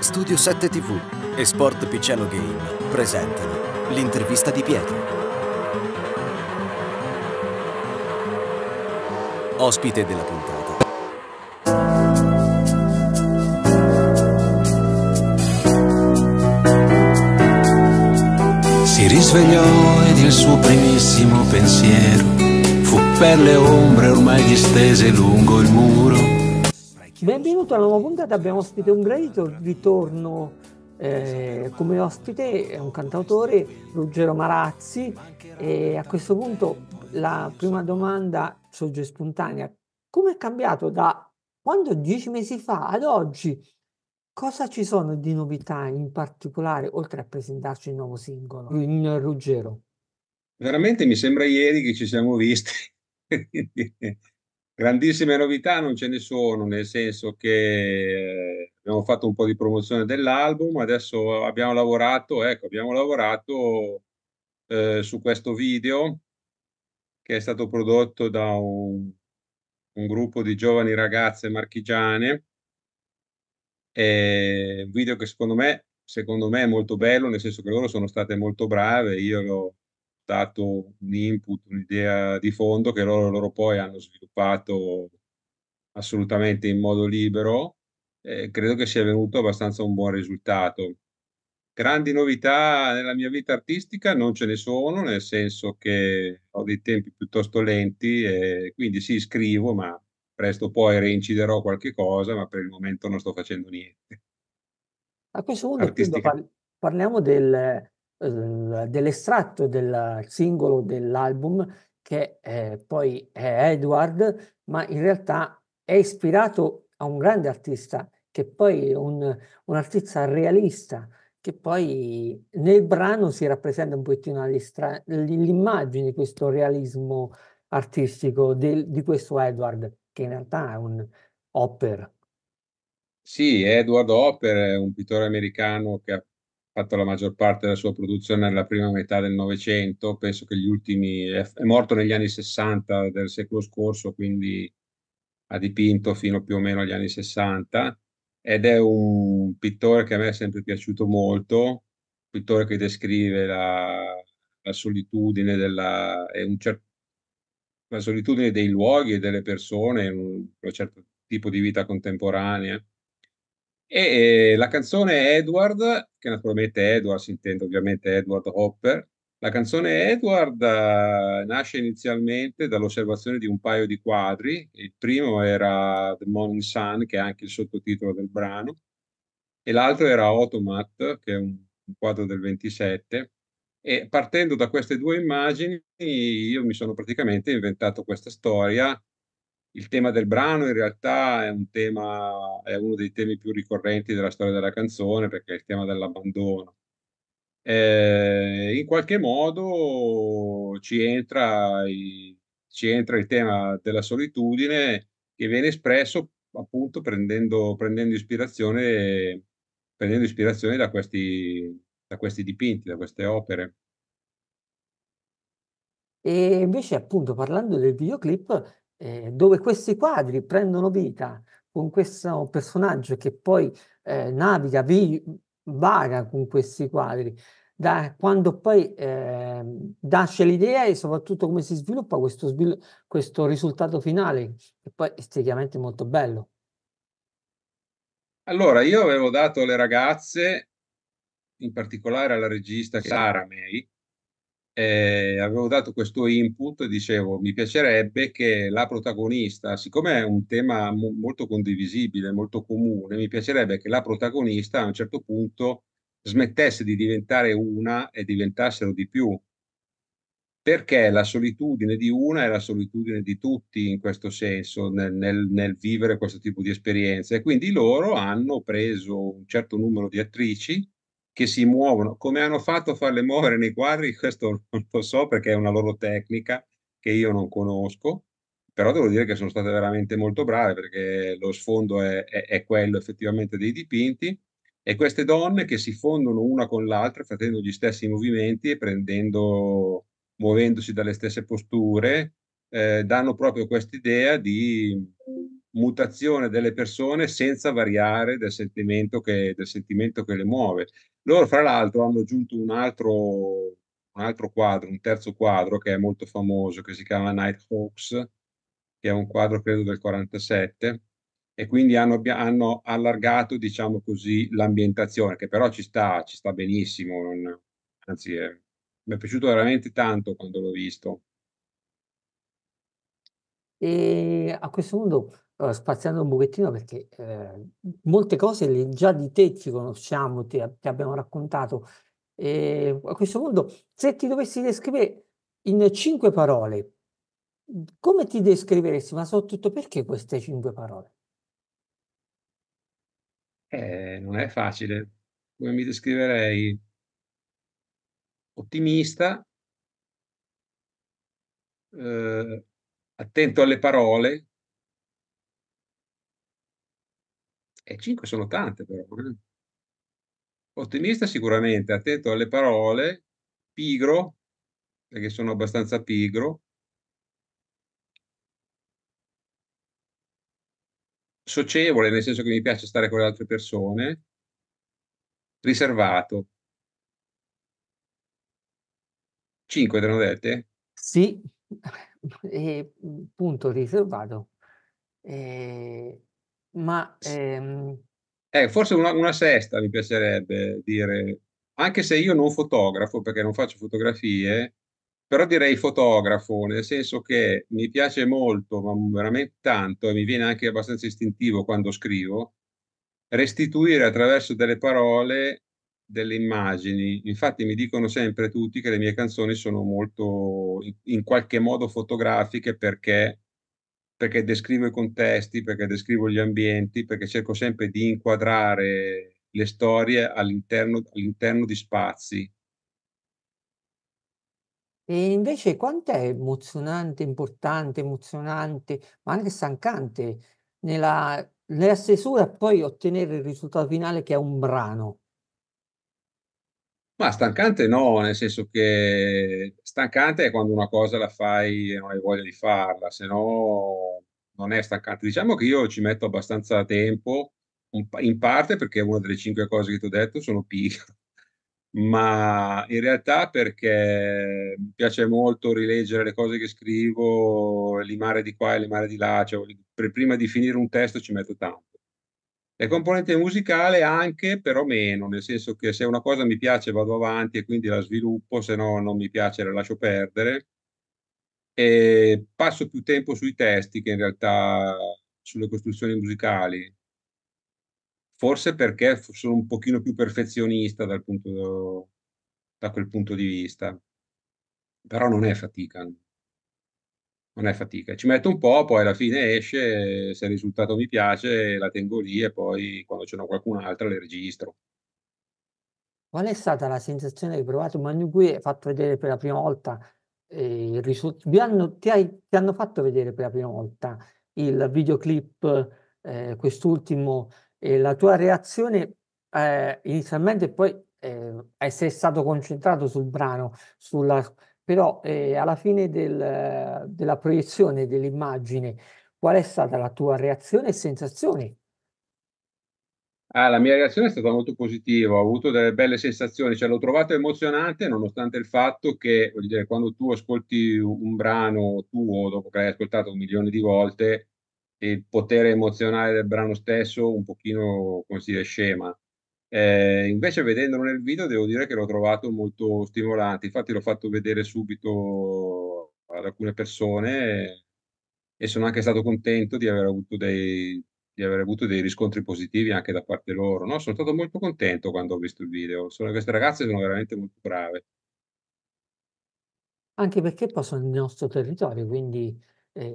Studio 7 TV e Sport Picciano Game presentano l'intervista di Pietro. Ospite della puntata. Si risvegliò ed il suo primissimo pensiero fu per le ombre ormai distese lungo il muro Benvenuto alla nuova puntata, abbiamo ospite un gradito ritorno eh, come ospite è un cantautore, Ruggero Marazzi, e a questo punto la prima domanda sorge spontanea. Come è cambiato da quando dieci mesi fa ad oggi? Cosa ci sono di novità in particolare, oltre a presentarci il nuovo singolo in Ruggero? Veramente mi sembra ieri che ci siamo visti. Grandissime novità non ce ne sono, nel senso che eh, abbiamo fatto un po' di promozione dell'album, adesso abbiamo lavorato, ecco, abbiamo lavorato eh, su questo video che è stato prodotto da un, un gruppo di giovani ragazze marchigiane, è un video che secondo me, secondo me è molto bello, nel senso che loro sono state molto brave, io l'ho portato un input, un'idea di fondo che loro, loro poi hanno sviluppato assolutamente in modo libero. Eh, credo che sia venuto abbastanza un buon risultato. Grandi novità nella mia vita artistica non ce ne sono, nel senso che ho dei tempi piuttosto lenti, e quindi sì, scrivo, ma presto poi reinciderò qualche cosa, ma per il momento non sto facendo niente. A questo punto parliamo del, dell'estratto del singolo dell'album che eh, poi è Edward, ma in realtà è ispirato a un grande artista che poi è un, un artista realista che poi nel brano si rappresenta un pochettino l'immagine di questo realismo artistico del, di questo Edward, che in realtà è un Hopper. Sì, Edward Hopper è un pittore americano che ha fatto la maggior parte della sua produzione nella prima metà del Novecento, penso che gli ultimi, è, è morto negli anni 60 del secolo scorso, quindi ha dipinto fino più o meno agli anni 60 ed è un pittore che a me è sempre piaciuto molto, un pittore che descrive la, la solitudine della, cer- la solitudine dei luoghi e delle persone, un, un certo tipo di vita contemporanea. E eh, la canzone Edward, che naturalmente Edward si intende ovviamente Edward Hopper, la canzone Edward eh, nasce inizialmente dall'osservazione di un paio di quadri. Il primo era The Morning Sun, che è anche il sottotitolo del brano, e l'altro era Automat, che è un, un quadro del 27. E partendo da queste due immagini, io mi sono praticamente inventato questa storia il tema del brano in realtà è, un tema, è uno dei temi più ricorrenti della storia della canzone perché è il tema dell'abbandono. Eh, in qualche modo ci entra, i, ci entra, il tema della solitudine che viene espresso appunto prendendo, prendendo, ispirazione, prendendo ispirazione, da, questi, da questi dipinti, da queste opere. E invece, appunto, parlando del videoclip, eh, dove questi quadri prendono vita con questo personaggio che poi eh, naviga, vi, vaga con questi quadri, da quando poi eh, nasce l'idea e soprattutto come si sviluppa questo, svil- questo risultato finale, che poi è esteticamente molto bello. Allora, io avevo dato alle ragazze, in particolare alla regista Sara May, eh, avevo dato questo input e dicevo mi piacerebbe che la protagonista, siccome è un tema mo- molto condivisibile, molto comune, mi piacerebbe che la protagonista a un certo punto smettesse di diventare una e diventassero di più, perché la solitudine di una è la solitudine di tutti in questo senso, nel, nel, nel, vivere questo tipo di esperienze. E quindi loro hanno preso un certo numero di attrici che si muovono. Come hanno fatto a farle muovere nei quadri, questo non lo so perché è una loro tecnica che io non conosco, però devo dire che sono state veramente molto brave perché lo sfondo è, è, è quello effettivamente dei dipinti e queste donne che si fondono una con l'altra facendo gli stessi movimenti e prendendo, muovendosi dalle stesse posture, eh, danno proprio quest'idea di mutazione delle persone senza variare del sentimento che, del sentimento che le muove. Loro, fra l'altro, hanno aggiunto un altro, un altro quadro, un terzo quadro che è molto famoso, che si chiama Nighthawks, che è un quadro credo del 47, e quindi hanno, hanno allargato, diciamo così, l'ambientazione, che però ci sta, ci sta benissimo, non, anzi è, mi è piaciuto veramente tanto quando l'ho visto. E a questo punto allora, spaziando un pochettino perché eh, molte cose le, già di te ci conosciamo, ti, ti abbiamo raccontato. E ehm, a questo punto, se ti dovessi descrivere in cinque parole, come ti descriveresti, ma soprattutto perché queste cinque parole? Eh, non è facile. Come mi descriverei? Ottimista, eh, attento alle parole, E eh, cinque sono tante però. Eh. Ottimista sicuramente, attento alle parole, pigro, perché sono abbastanza pigro. Socievole, nel senso che mi piace stare con le altre persone. Riservato. Cinque, te l'ho dette? Sì, e, mhmm, punto riservato. E eh, ma... Ehm... Eh, forse una, una sesta mi piacerebbe dire, anche se io non fotografo perché non faccio fotografie, però direi fotografo, nel senso che mi piace molto, ma veramente tanto, e mi viene anche abbastanza istintivo quando scrivo, restituire attraverso delle parole delle immagini. Infatti mi dicono sempre tutti che le mie canzoni sono molto in, in qualche modo fotografiche perché perché descrivo i contesti, perché descrivo gli ambienti, perché cerco sempre di inquadrare le storie all'interno, all'interno di spazi. E invece quanto è emozionante, importante, emozionante, ma anche stancante nella, nella stesura poi ottenere il risultato finale che è un brano. Ma stancante no, nel senso che stancante è quando una cosa la fai e non hai voglia di farla, se no non è stancante. Diciamo che io ci metto abbastanza tempo, in parte perché una delle cinque cose che ti ho detto sono pigro, ma in realtà perché mi piace molto rileggere le cose che scrivo, limare di qua e limare di là, cioè, prima di finire un testo ci metto tanto. La componente musicale anche, però meno, nel senso che se una cosa mi piace vado avanti e quindi la sviluppo, se no non mi piace la lascio perdere. E passo più tempo sui testi che in realtà sulle costruzioni musicali, forse perché sono un pochino più perfezionista dal punto, da quel punto di vista, però non è fatica non è fatica. Ci metto un po', poi alla fine esce, se il risultato mi piace la tengo lì e poi quando ce n'ho qualcun'altra le registro. Qual è stata la sensazione che hai provato Manu Gui ha fatto vedere per la prima volta eh, il risultato? Ti, ti, hanno fatto vedere per la prima volta il videoclip, eh, quest'ultimo, e la tua reazione eh, inizialmente poi eh, essere stato concentrato sul brano, sulla però eh, alla fine del, della proiezione dell'immagine, qual è stata la tua reazione e sensazioni? Ah, la mia reazione è stata molto positiva, ho avuto delle belle sensazioni, cioè, l'ho trovato emozionante nonostante il fatto che dire, quando tu ascolti un brano tuo, dopo che l'hai ascoltato un milione di volte, il potere emozionale del brano stesso un pochino, come si dice, scema eh, invece vedendolo nel video devo dire che l'ho trovato molto stimolante, infatti l'ho fatto vedere subito ad alcune persone e sono anche stato contento di aver avuto dei, di aver avuto dei riscontri positivi anche da parte loro. No? Sono stato molto contento quando ho visto il video, sono, queste ragazze sono veramente molto brave. Anche perché poi sono nel nostro territorio, quindi... Eh,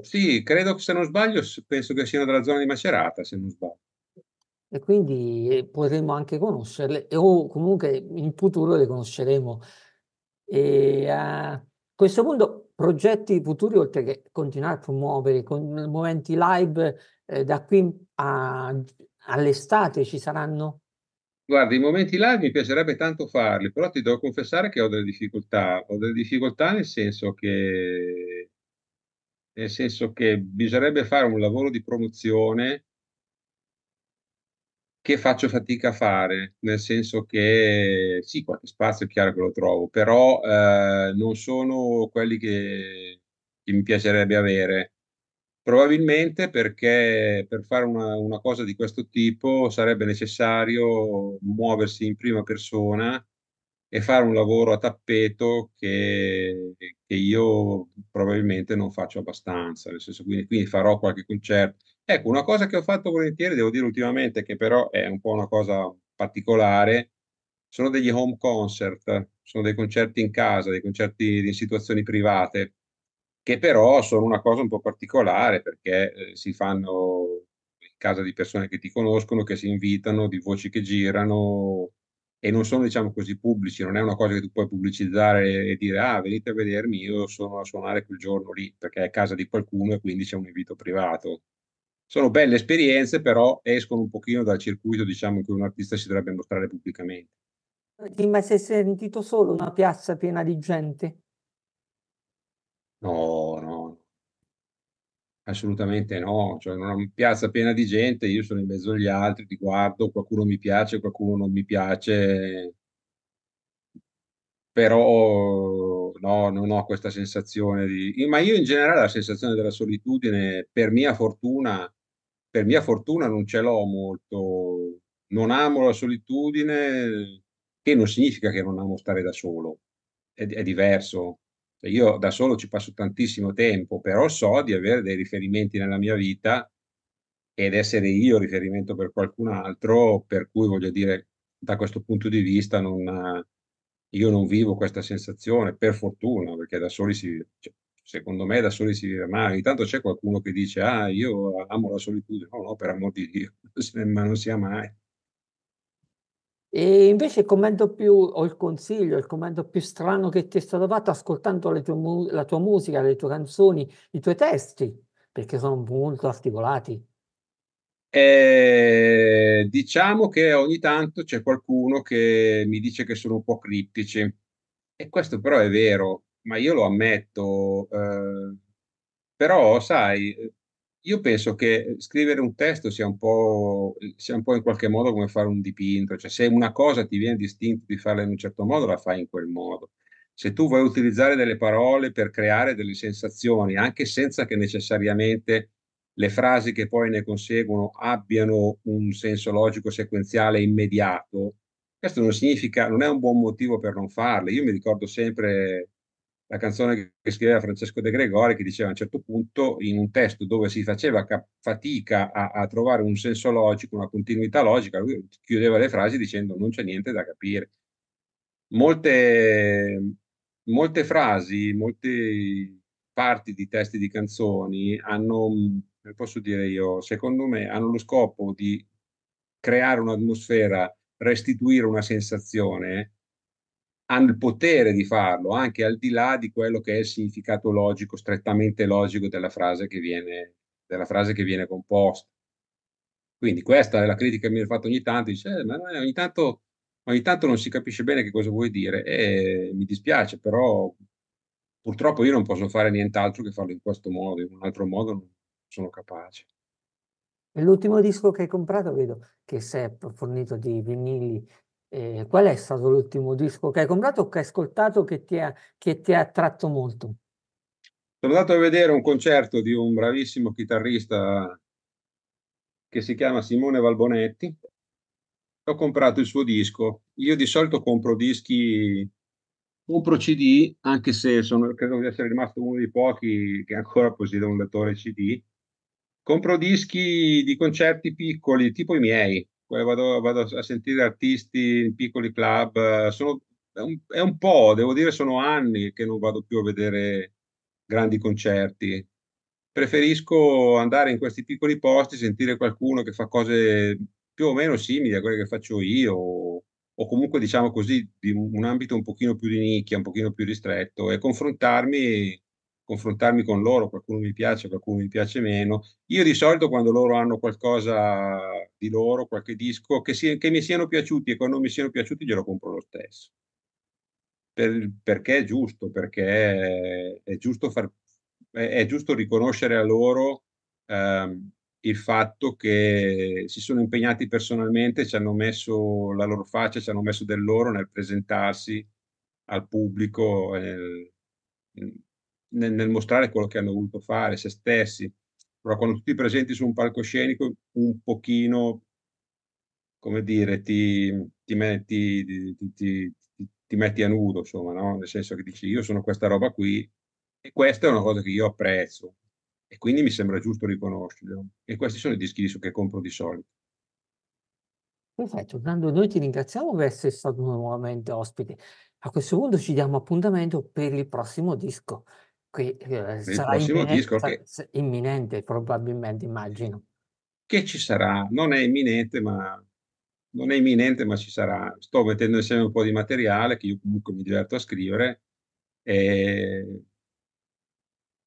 eh, sì, credo che se non sbaglio, penso che siano della zona di Macerata, se non sbaglio e quindi eh, potremo anche conoscerle o comunque in futuro le conosceremo. E a questo punto progetti futuri, oltre che continuare a promuovere con momenti live eh, da qui a, all'estate ci saranno? Guarda, i momenti live mi piacerebbe tanto farli, però ti devo confessare che ho delle difficoltà. Ho delle difficoltà nel senso che, nel senso che bisognerebbe fare un lavoro di promozione che faccio fatica a fare, nel senso che sì, qualche spazio è chiaro che lo trovo, però eh, non sono quelli che, che, mi piacerebbe avere. Probabilmente perché per fare una, una, cosa di questo tipo sarebbe necessario muoversi in prima persona e fare un lavoro a tappeto che, che io probabilmente non faccio abbastanza, nel senso quindi, quindi farò qualche concerto, Ecco, una cosa che ho fatto volentieri, devo dire ultimamente, che però è un po' una cosa particolare, sono degli home concert, sono dei concerti in casa, dei concerti in situazioni private, che però sono una cosa un po' particolare perché eh, si fanno in casa di persone che ti conoscono, che si invitano, di voci che girano e non sono, diciamo così, pubblici, non è una cosa che tu puoi pubblicizzare e dire ah, venite a vedermi, io sono a suonare quel giorno lì, perché è casa di qualcuno e quindi c'è un invito privato sono belle esperienze, però escono un pochino dal circuito diciamo, in cui un artista si dovrebbe mostrare pubblicamente. Ma mai sei sentito solo una piazza piena di gente? No, no, assolutamente no. Cioè, una piazza piena di gente, io sono in mezzo agli altri, ti guardo, qualcuno mi piace, qualcuno non mi piace però no, non ho questa sensazione di... Ma io in generale la sensazione della solitudine, per mia fortuna, per mia fortuna non ce l'ho molto, non amo la solitudine, che non significa che non amo stare da solo, è, è diverso. Cioè, io da solo ci passo tantissimo tempo, però so di avere dei riferimenti nella mia vita ed essere io riferimento per qualcun altro, per cui voglio dire, da questo punto di vista non, io non vivo questa sensazione, per fortuna, perché da soli si, cioè, secondo me da soli si vive male. Intanto c'è qualcuno che dice, ah, io amo la solitudine. No, no, per amor di Dio, ma non sia mai. E invece il commento più, o il consiglio, il commento più strano che ti è stato fatto ascoltando tue, la tua musica, le tue canzoni, i tuoi testi, perché sono molto articolati. Eh, diciamo che ogni tanto c'è qualcuno che mi dice che sono un po' criptici. E questo però è vero, ma io lo ammetto, eh, però sai, io penso che scrivere un testo sia un, sia un, po', in qualche modo come fare un dipinto, cioè se una cosa ti viene distinta di farla in un certo modo, la fai in quel modo. Se tu vuoi utilizzare delle parole per creare delle sensazioni, anche senza che necessariamente le frasi che poi ne conseguono abbiano un senso logico sequenziale immediato, questo non significa, non è un buon motivo per non farle. Io mi ricordo sempre la canzone che scriveva Francesco De Gregori, che diceva a un certo punto, in un testo dove si faceva fatica a, a trovare un senso logico, una continuità logica, lui chiudeva le frasi dicendo non c'è niente da capire. Molte, molte frasi, molte parti di testi di canzoni hanno, posso dire io, secondo me, hanno lo scopo di creare un'atmosfera, restituire una sensazione hanno il potere di farlo, anche al di là di quello che è il significato logico, strettamente logico della frase che viene, della frase che viene composta. Quindi questa è la critica che mi viene fatta ogni tanto, dice, eh, ma ogni tanto, ogni tanto non si capisce bene che cosa vuoi dire e mi dispiace, però purtroppo io non posso fare nient'altro che farlo in questo modo, in un altro modo non sono capace. L'ultimo disco che hai comprato vedo che si è fornito di vinili eh, qual è stato l'ultimo disco che hai comprato o che hai ascoltato che ti ha, che ti ha attratto molto? Sono andato a vedere un concerto di un bravissimo chitarrista che si chiama Simone Valbonetti. Ho comprato il suo disco. Io di solito compro dischi, compro CD, anche se sono, credo di essere rimasto uno dei pochi che ancora possiede un lettore CD. Compro dischi di concerti piccoli, tipo i miei, vado, vado a sentire artisti in piccoli club, sono, è, un, è un po', devo dire, sono anni che non vado più a vedere grandi concerti. Preferisco andare in questi piccoli posti, sentire qualcuno che fa cose più o meno simili a quelle che faccio io, o comunque diciamo così, di un ambito un pochino più di nicchia, un pochino più ristretto, e confrontarmi confrontarmi con loro, qualcuno mi piace, qualcuno mi piace meno. Io di solito quando loro hanno qualcosa di loro, qualche disco, che, si, che mi siano piaciuti e quando mi siano piaciuti glielo compro lo stesso. Per, perché è giusto, perché è, è, giusto, far, è, è giusto, riconoscere a loro ehm, il fatto che si sono impegnati personalmente, ci hanno messo la loro faccia, ci hanno messo del loro nel presentarsi al pubblico. Nel, nel, nel mostrare quello che hanno voluto fare, se stessi, però quando tu ti presenti su un palcoscenico un pochino, come dire, ti, ti metti, ti, ti, metti a nudo, insomma, no? nel senso che dici io sono questa roba qui e questa è una cosa che io apprezzo e quindi mi sembra giusto riconoscerlo. E questi sono i dischi che compro di solito. Perfetto, Nando, noi ti ringraziamo per essere stato nuovamente ospite. A questo punto ci diamo appuntamento per il prossimo disco. Qui eh, sarà prossimo disco che, imminente, probabilmente, immagino. che ci sarà. Non è imminente, ma non è imminente, ma ci sarà. Sto mettendo insieme un po' di materiale che io comunque mi diverto a scrivere. E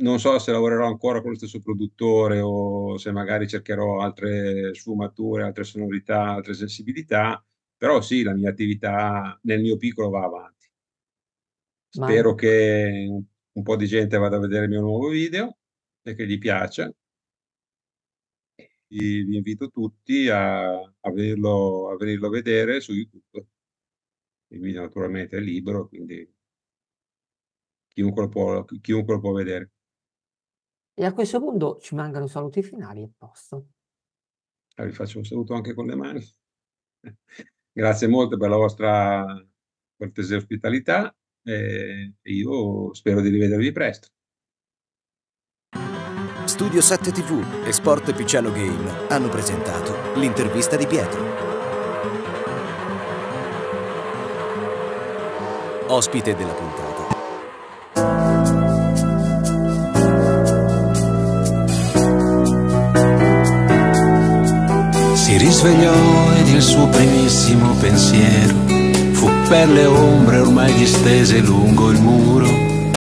non so se lavorerò ancora con lo stesso produttore o se magari cercherò altre sfumature, altre sonorità, altre sensibilità, però sì, la mia attività nel mio piccolo va avanti. Ma- Spero che un po' di gente vada a vedere il mio nuovo video e che gli piace. Vi, vi invito tutti a, a, venirlo, a venirlo a vedere su YouTube. Il video naturalmente è libero, quindi chiunque lo può, chiunque lo può vedere. E a questo punto ci mancano i saluti finali e posto. Ah, vi faccio un saluto anche con le mani. Grazie molto per la vostra cortese ospitalità eh, e io spero di rivedervi presto. Studio 7 TV e Sport Picciano Game hanno presentato l'intervista di Pietro. Ospite della puntata. Si risvegliò ed il suo primissimo pensiero per le ombre ormai distese lungo il muro